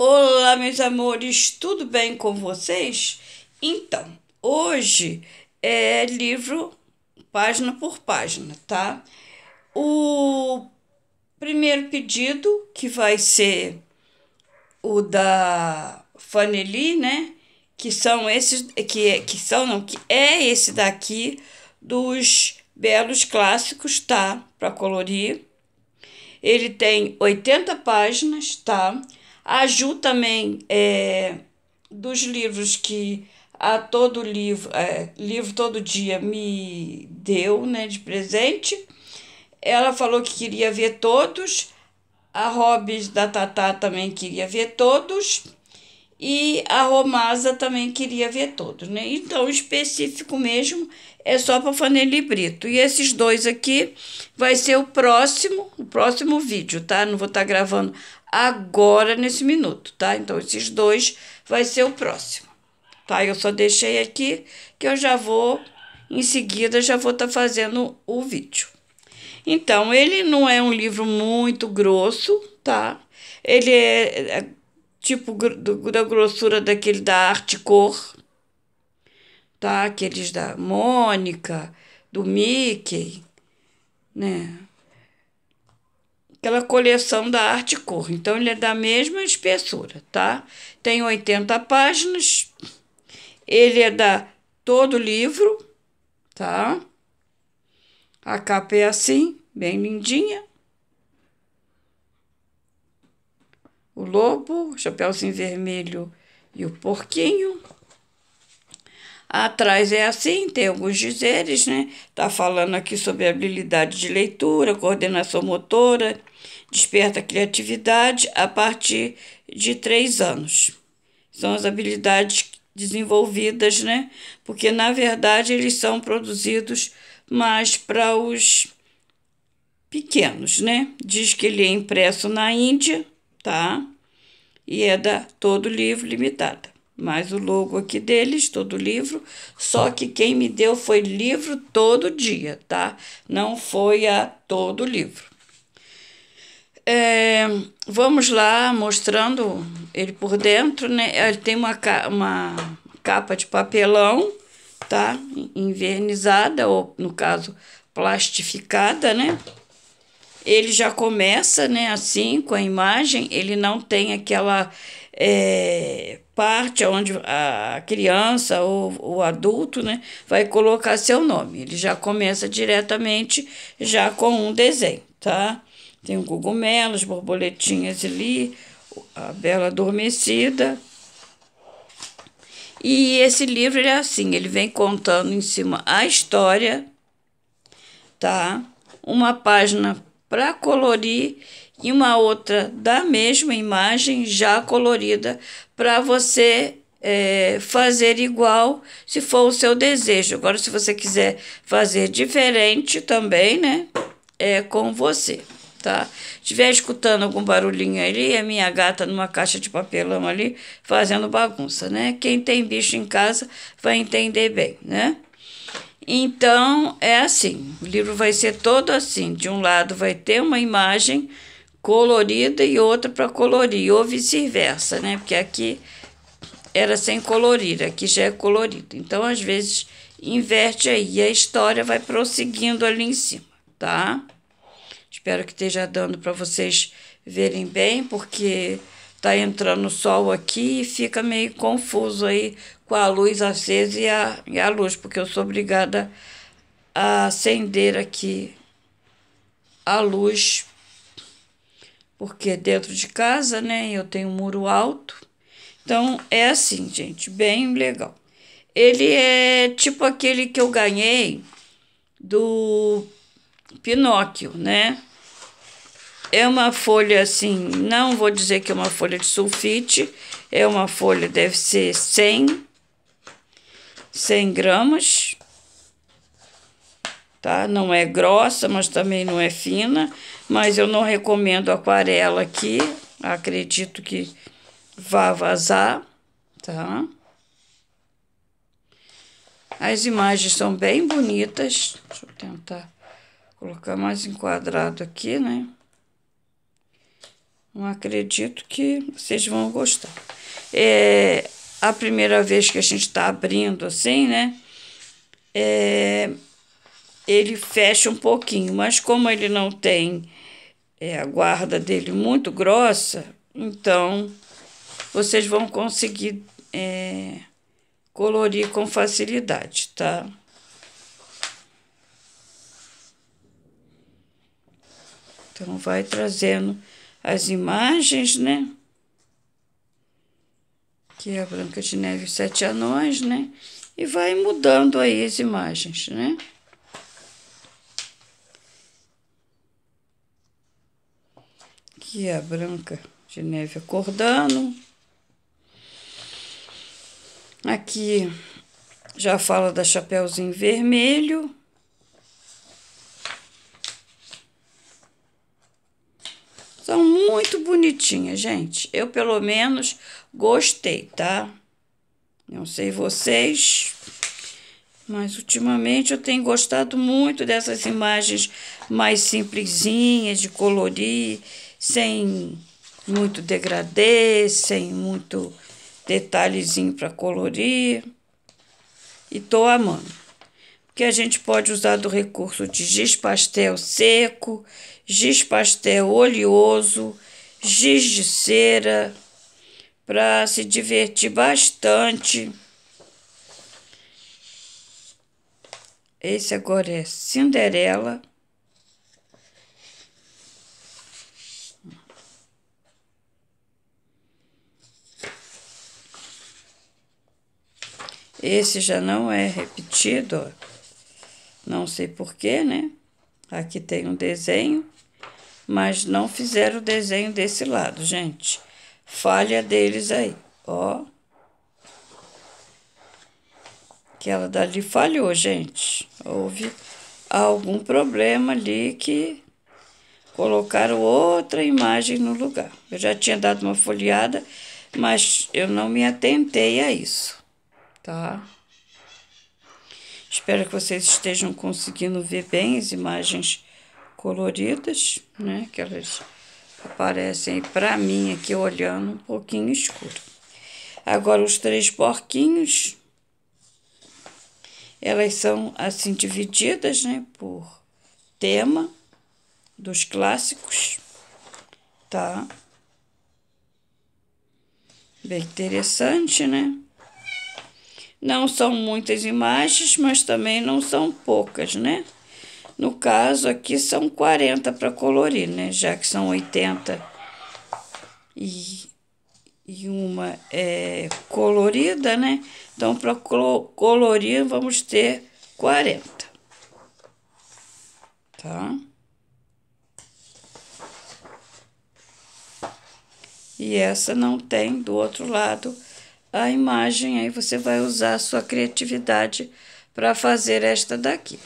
Olá, meus amores, tudo bem com vocês? Então, hoje é livro página por página, tá? O primeiro pedido, que vai ser o da Faneli, né? Que são esses, que, é, que são, não, que é esse daqui dos belos clássicos, tá? Para colorir. Ele tem 80 páginas, tá? A Ju também é dos livros que a todo livro, é, livro todo dia me deu, né, de presente. Ela falou que queria ver todos. A Hobbes da Tatá também queria ver todos e a Romasa também queria ver todos, né? Então, específico mesmo é só para Fanelli Brito. E esses dois aqui vai ser o próximo, o próximo vídeo, tá? Não vou estar tá gravando agora nesse minuto, tá? Então, esses dois vai ser o próximo, tá? Eu só deixei aqui que eu já vou, em seguida, já vou estar tá fazendo o vídeo. Então, ele não é um livro muito grosso, tá? Ele é, é tipo do, da grossura daquele da arte cor, tá? Aqueles da Mônica, do Mickey, né? Aquela coleção da arte cor. Então ele é da mesma espessura, tá? Tem 80 páginas. Ele é da todo livro, tá? A capa é assim, bem lindinha. o lobo, o Chapeuzinho Vermelho e o porquinho. Atrás é assim, tem alguns dizeres, né? Tá falando aqui sobre habilidade de leitura, coordenação motora, desperta criatividade a partir de três anos. São as habilidades desenvolvidas, né? Porque na verdade eles são produzidos mais para os pequenos, né? Diz que ele é impresso na Índia, tá? e é da Todo Livro Limitada. Mas o logo aqui deles, Todo Livro, só que quem me deu foi livro todo dia, tá? Não foi a Todo Livro. É, vamos lá, mostrando ele por dentro, né? Ele tem uma, uma capa de papelão, tá? Envernizada, ou no caso, plastificada, né? ele já começa, né, assim, com a imagem, ele não tem aquela é, parte onde a criança ou o adulto, né, vai colocar seu nome. Ele já começa diretamente já com um desenho, tá? Tem as borboletinhas ali, a bela adormecida, e esse livro é assim, ele vem contando em cima a história, tá? Uma página para colorir e uma outra da mesma imagem já colorida para você é, fazer igual se for o seu desejo. Agora, se você quiser fazer diferente também, né? É com você, tá? Estiver escutando algum barulhinho ali, é minha gata numa caixa de papelão ali fazendo bagunça, né? Quem tem bicho em casa vai entender bem, né? Então, é assim: o livro vai ser todo assim. De um lado vai ter uma imagem colorida e outra para colorir, ou vice-versa, né? Porque aqui era sem colorir, aqui já é colorido. Então, às vezes, inverte aí e a história vai prosseguindo ali em cima, tá? Espero que esteja dando para vocês verem bem, porque tá entrando sol aqui e fica meio confuso aí com a luz acesa e a, e a luz, porque eu sou obrigada a acender aqui a luz, porque dentro de casa, né, eu tenho um muro alto. Então, é assim, gente, bem legal. Ele é tipo aquele que eu ganhei do Pinóquio, né? É uma folha assim, não vou dizer que é uma folha de sulfite, é uma folha, deve ser 100, 100 gramas, tá? Não é grossa, mas também não é fina, mas eu não recomendo aquarela aqui, acredito que vá vazar, tá? As imagens são bem bonitas, deixa eu tentar colocar mais enquadrado aqui, né? Não acredito que vocês vão gostar. É a primeira vez que a gente está abrindo assim, né? É, ele fecha um pouquinho, mas como ele não tem é, a guarda dele muito grossa, então vocês vão conseguir é, colorir com facilidade, tá? Então, vai trazendo as imagens, né? Que é a Branca de Neve e Sete Anões, né? E vai mudando aí as imagens, né? Que é a Branca de Neve acordando. Aqui já fala da Chapeuzinho Vermelho. bonitinha, gente. Eu, pelo menos, gostei, tá? Não sei vocês, mas ultimamente eu tenho gostado muito dessas imagens mais simplesinhas, de colorir, sem muito degradê, sem muito detalhezinho para colorir. E tô amando. Porque a gente pode usar do recurso de giz pastel seco, giz pastel oleoso, giz de cera para se divertir bastante. Esse agora é Cinderela. Esse já não é repetido, ó. não sei porquê, né? Aqui tem um desenho mas não fizeram o desenho desse lado, gente. Falha deles aí, ó. Aquela dali falhou, gente. Houve algum problema ali que colocaram outra imagem no lugar. Eu já tinha dado uma folheada, mas eu não me atentei a isso, tá? Espero que vocês estejam conseguindo ver bem as imagens coloridas, né? Que elas aparecem para mim aqui olhando um pouquinho escuro. Agora, os três porquinhos, elas são assim divididas, né? Por tema dos clássicos, tá? Bem interessante, né? Não são muitas imagens, mas também não são poucas, né? No caso aqui são 40 para colorir, né? Já que são 80 e, e uma é colorida, né? Então, para colorir, vamos ter 40. Tá? E essa não tem do outro lado a imagem, aí você vai usar a sua criatividade para fazer esta daqui.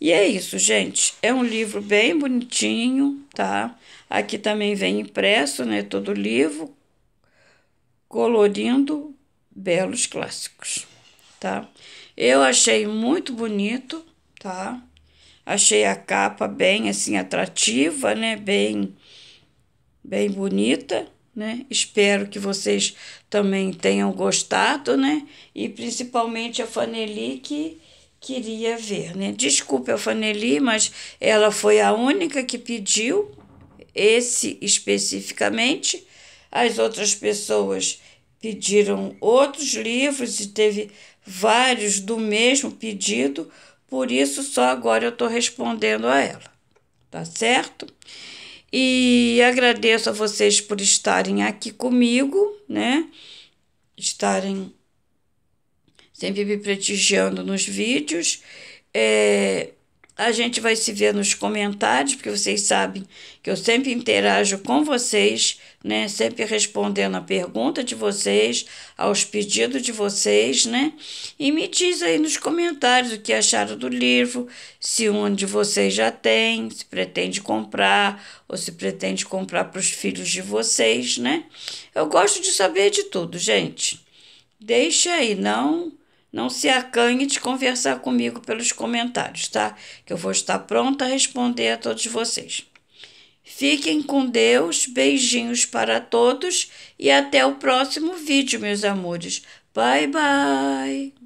E é isso, gente. É um livro bem bonitinho, tá? Aqui também vem impresso, né? Todo o livro, colorindo belos clássicos, tá? Eu achei muito bonito, tá? Achei a capa bem assim atrativa, né? Bem bem bonita, né? Espero que vocês também tenham gostado, né? E principalmente a Faneli que queria ver, né? Desculpe, Alfaneli, mas ela foi a única que pediu esse especificamente. As outras pessoas pediram outros livros e teve vários do mesmo pedido, por isso só agora eu estou respondendo a ela, tá certo? E agradeço a vocês por estarem aqui comigo, né? Estarem sempre me prestigiando nos vídeos. É, a gente vai se ver nos comentários, porque vocês sabem que eu sempre interajo com vocês, né? Sempre respondendo a pergunta de vocês, aos pedidos de vocês, né? E me diz aí nos comentários o que acharam do livro, se um de vocês já tem, se pretende comprar, ou se pretende comprar para os filhos de vocês, né? Eu gosto de saber de tudo, gente. Deixa aí, não não se acanhe de conversar comigo pelos comentários, tá? Que eu vou estar pronta a responder a todos vocês. Fiquem com Deus, beijinhos para todos e até o próximo vídeo, meus amores. Bye, bye!